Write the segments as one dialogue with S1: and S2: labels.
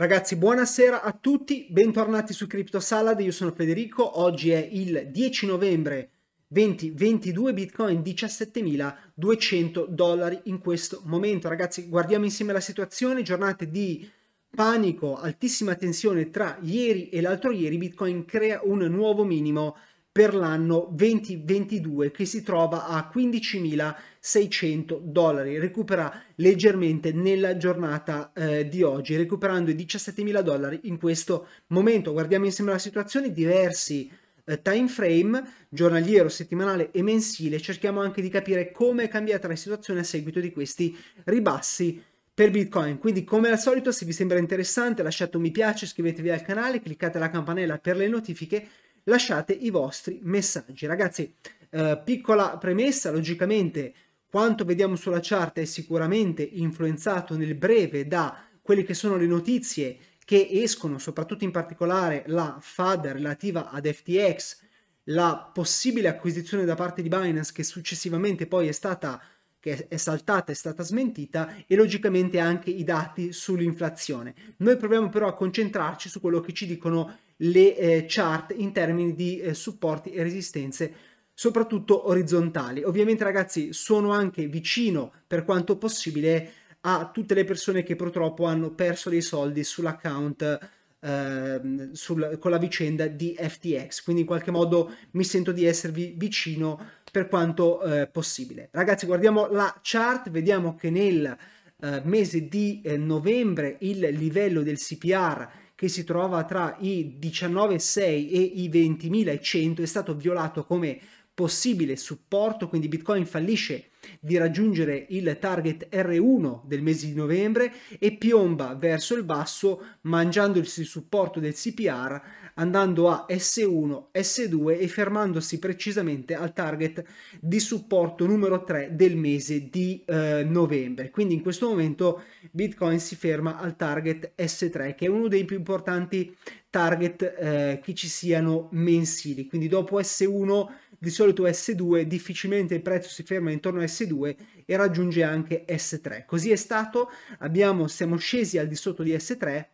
S1: Ragazzi, buonasera a tutti, bentornati su Crypto Salad, io sono Federico, oggi è il 10 novembre 2022, Bitcoin 17.200 dollari in questo momento. Ragazzi, guardiamo insieme la situazione, giornate di panico, altissima tensione tra ieri e l'altro ieri, Bitcoin crea un nuovo minimo per l'anno 2022 che si trova a 15.600 dollari, recupera leggermente nella giornata eh, di oggi, recuperando i 17.000 dollari in questo momento. Guardiamo insieme la situazione, diversi eh, time frame giornaliero, settimanale e mensile, cerchiamo anche di capire come è cambiata la situazione a seguito di questi ribassi per Bitcoin. Quindi come al solito se vi sembra interessante lasciate un mi piace, iscrivetevi al canale, cliccate la campanella per le notifiche lasciate i vostri messaggi. Ragazzi, eh, piccola premessa, logicamente quanto vediamo sulla chart è sicuramente influenzato nel breve da quelle che sono le notizie che escono, soprattutto in particolare la FAD relativa ad FTX, la possibile acquisizione da parte di Binance che successivamente poi è stata che è saltata, è stata smentita e logicamente anche i dati sull'inflazione. Noi proviamo però a concentrarci su quello che ci dicono le eh, chart in termini di eh, supporti e resistenze soprattutto orizzontali. Ovviamente ragazzi sono anche vicino per quanto possibile a tutte le persone che purtroppo hanno perso dei soldi sull'account eh, sul, con la vicenda di FTX, quindi in qualche modo mi sento di esservi vicino per quanto eh, possibile. Ragazzi guardiamo la chart, vediamo che nel eh, mese di eh, novembre il livello del CPR che si trova tra i 19.6 e i 20.100 è stato violato come possibile supporto, quindi Bitcoin fallisce di raggiungere il target R1 del mese di novembre e piomba verso il basso mangiandosi il supporto del CPR andando a S1, S2 e fermandosi precisamente al target di supporto numero 3 del mese di eh, novembre. Quindi in questo momento Bitcoin si ferma al target S3 che è uno dei più importanti target eh, che ci siano mensili. Quindi dopo S1 di solito S2, difficilmente il prezzo si ferma intorno a S2 e raggiunge anche S3. Così è stato, abbiamo, siamo scesi al di sotto di S3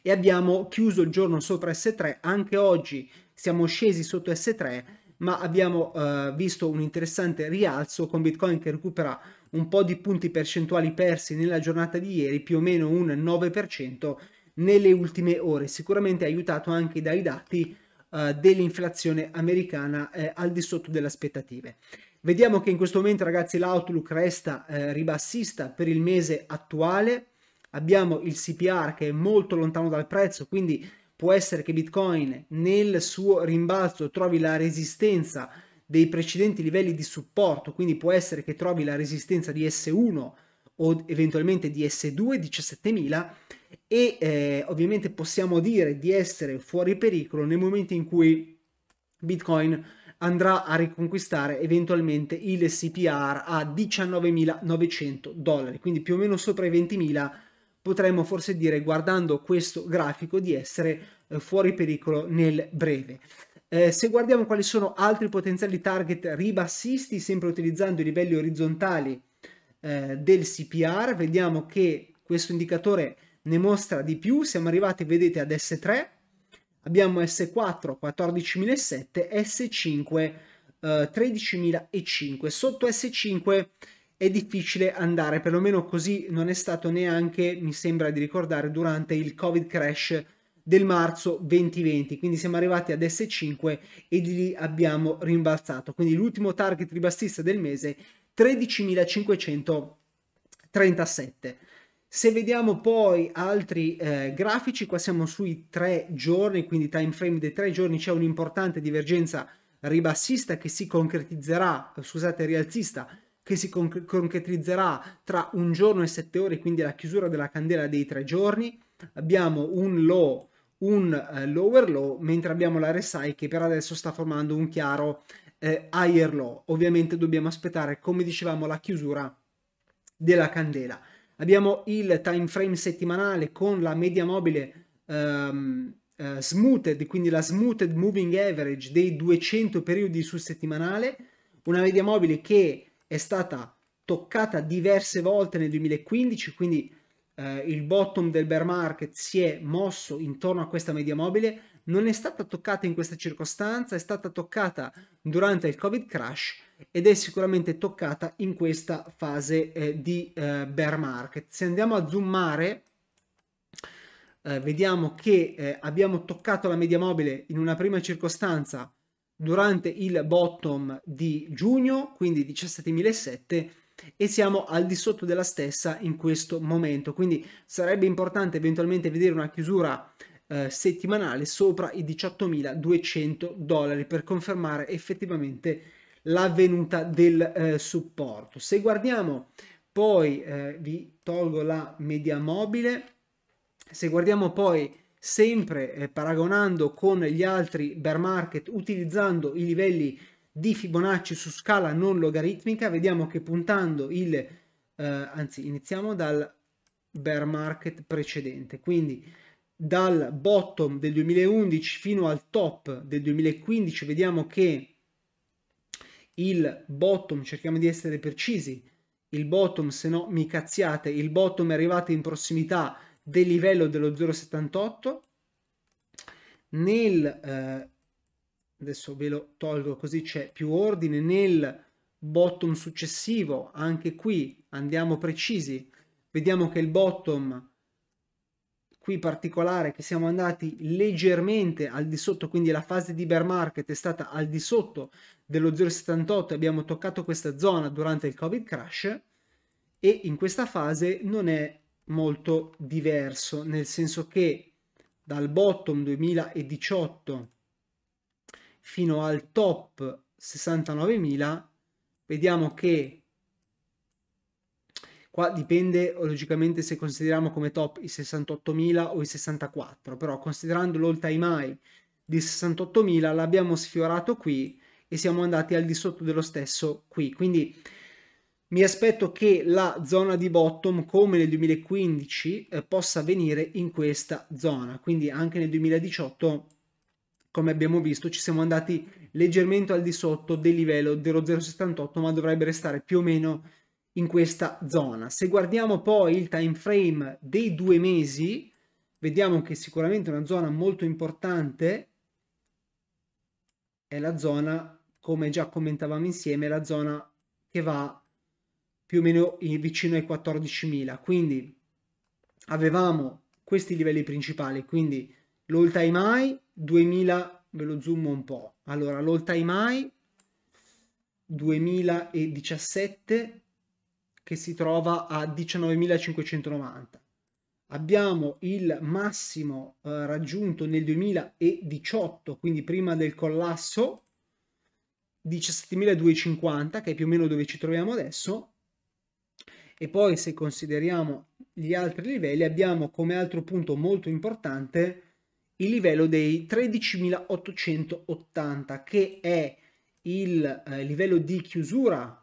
S1: e abbiamo chiuso il giorno sopra S3, anche oggi siamo scesi sotto S3 ma abbiamo eh, visto un interessante rialzo con Bitcoin che recupera un po' di punti percentuali persi nella giornata di ieri, più o meno un 9% nelle ultime ore, sicuramente aiutato anche dai dati eh, dell'inflazione americana eh, al di sotto delle aspettative. Vediamo che in questo momento ragazzi l'outlook resta eh, ribassista per il mese attuale, abbiamo il CPR che è molto lontano dal prezzo, quindi può essere che Bitcoin nel suo rimbalzo trovi la resistenza dei precedenti livelli di supporto, quindi può essere che trovi la resistenza di S1 o eventualmente di S2 17000 e eh, ovviamente possiamo dire di essere fuori pericolo nel momento in cui Bitcoin andrà a riconquistare eventualmente il CPR a 19.900 dollari, quindi più o meno sopra i 20.000 potremmo forse dire guardando questo grafico di essere eh, fuori pericolo nel breve. Eh, se guardiamo quali sono altri potenziali target ribassisti, sempre utilizzando i livelli orizzontali eh, del CPR, vediamo che questo indicatore è ne mostra di più, siamo arrivati, vedete, ad S3, abbiamo S4 14.007, S5 eh, 13.005. Sotto S5 è difficile andare, perlomeno così non è stato neanche, mi sembra di ricordare, durante il Covid crash del marzo 2020, quindi siamo arrivati ad S5 e di lì abbiamo rimbalzato. Quindi l'ultimo target ribassista del mese 13.537. Se vediamo poi altri eh, grafici, qua siamo sui tre giorni, quindi time frame dei tre giorni c'è un'importante divergenza ribassista che si concretizzerà, eh, scusate, rialzista, che si conc concretizzerà tra un giorno e sette ore, quindi la chiusura della candela dei tre giorni. Abbiamo un low, un eh, lower low, mentre abbiamo la RSI che per adesso sta formando un chiaro eh, higher low. Ovviamente dobbiamo aspettare, come dicevamo, la chiusura della candela abbiamo il time frame settimanale con la media mobile um, uh, smoothed, quindi la smoothed moving average dei 200 periodi sul settimanale, una media mobile che è stata toccata diverse volte nel 2015, quindi uh, il bottom del bear market si è mosso intorno a questa media mobile, non è stata toccata in questa circostanza, è stata toccata durante il Covid crash, ed è sicuramente toccata in questa fase eh, di eh, bear market. Se andiamo a zoomare eh, vediamo che eh, abbiamo toccato la media mobile in una prima circostanza durante il bottom di giugno, quindi 17.700 e siamo al di sotto della stessa in questo momento, quindi sarebbe importante eventualmente vedere una chiusura eh, settimanale sopra i 18.200 dollari per confermare effettivamente l'avvenuta del eh, supporto. Se guardiamo poi, eh, vi tolgo la media mobile, se guardiamo poi sempre eh, paragonando con gli altri bear market utilizzando i livelli di Fibonacci su scala non logaritmica, vediamo che puntando il, eh, anzi iniziamo dal bear market precedente, quindi dal bottom del 2011 fino al top del 2015 vediamo che il bottom, cerchiamo di essere precisi, il bottom, se no mi cazziate, il bottom è arrivato in prossimità del livello dello 0,78, nel, eh, adesso ve lo tolgo così c'è più ordine, nel bottom successivo, anche qui andiamo precisi, vediamo che il bottom qui particolare che siamo andati leggermente al di sotto, quindi la fase di bear market è stata al di sotto dello 0,78, abbiamo toccato questa zona durante il Covid crash e in questa fase non è molto diverso, nel senso che dal bottom 2018 fino al top 69.000 vediamo che Qua dipende eh, logicamente se consideriamo come top i 68.000 o i 64, però considerando l'all time high di 68.000 l'abbiamo sfiorato qui e siamo andati al di sotto dello stesso qui. Quindi mi aspetto che la zona di bottom come nel 2015 eh, possa venire in questa zona, quindi anche nel 2018 come abbiamo visto ci siamo andati leggermente al di sotto del livello dello 0,78 ma dovrebbe restare più o meno in questa zona. Se guardiamo poi il time frame dei due mesi, vediamo che sicuramente una zona molto importante è la zona, come già commentavamo insieme, la zona che va più o meno eh, vicino ai 14.000. Quindi avevamo questi livelli principali, quindi l'all time high 2000, ve lo zoom un po'. Allora, l'all time high 2017 che si trova a 19.590. Abbiamo il massimo eh, raggiunto nel 2018, quindi prima del collasso, 17.250, che è più o meno dove ci troviamo adesso, e poi se consideriamo gli altri livelli abbiamo come altro punto molto importante il livello dei 13.880 che è il eh, livello di chiusura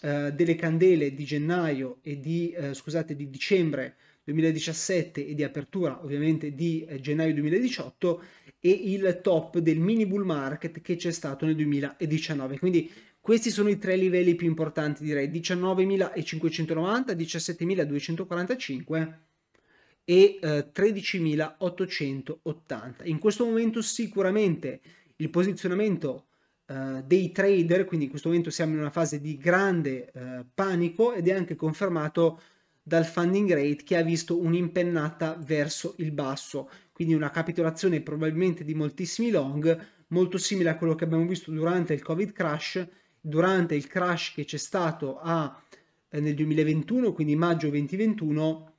S1: eh, delle candele di gennaio e di, eh, scusate, di dicembre 2017 e di apertura ovviamente di eh, gennaio 2018 e il top del mini bull market che c'è stato nel 2019. Quindi questi sono i tre livelli più importanti direi 19.590, 17.245 e eh, 13.880. In questo momento sicuramente il posizionamento eh, dei trader, quindi in questo momento siamo in una fase di grande eh, panico ed è anche confermato dal funding rate che ha visto un'impennata verso il basso, quindi una capitolazione probabilmente di moltissimi long, molto simile a quello che abbiamo visto durante il Covid crash, durante il crash che c'è stato a, eh, nel 2021, quindi maggio 2021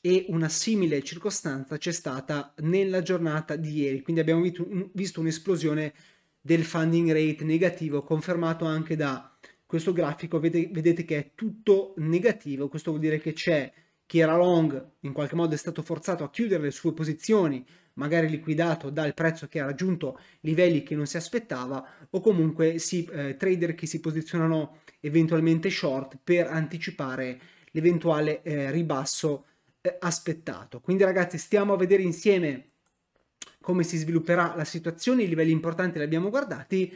S1: e una simile circostanza c'è stata nella giornata di ieri, quindi abbiamo visto un'esplosione del funding rate negativo confermato anche da questo grafico, Vede, vedete che è tutto negativo, questo vuol dire che c'è chi era long, in qualche modo è stato forzato a chiudere le sue posizioni, magari liquidato dal prezzo che ha raggiunto livelli che non si aspettava o comunque si, eh, trader che si posizionano eventualmente short per anticipare l'eventuale eh, ribasso eh, aspettato. Quindi ragazzi stiamo a vedere insieme come si svilupperà la situazione, i livelli importanti li abbiamo guardati.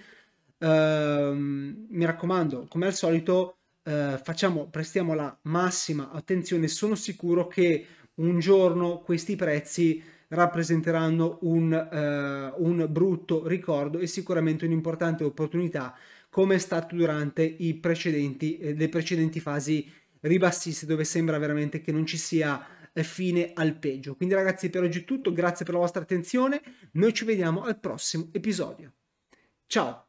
S1: Ehm, mi raccomando, come al solito, eh, facciamo, prestiamo la massima attenzione. Sono sicuro che un giorno questi prezzi rappresenteranno un, eh, un brutto ricordo e sicuramente un'importante opportunità come è stato durante i precedenti, eh, le precedenti fasi ribassiste dove sembra veramente che non ci sia fine al peggio. Quindi ragazzi per oggi è tutto, grazie per la vostra attenzione, noi ci vediamo al prossimo episodio. Ciao!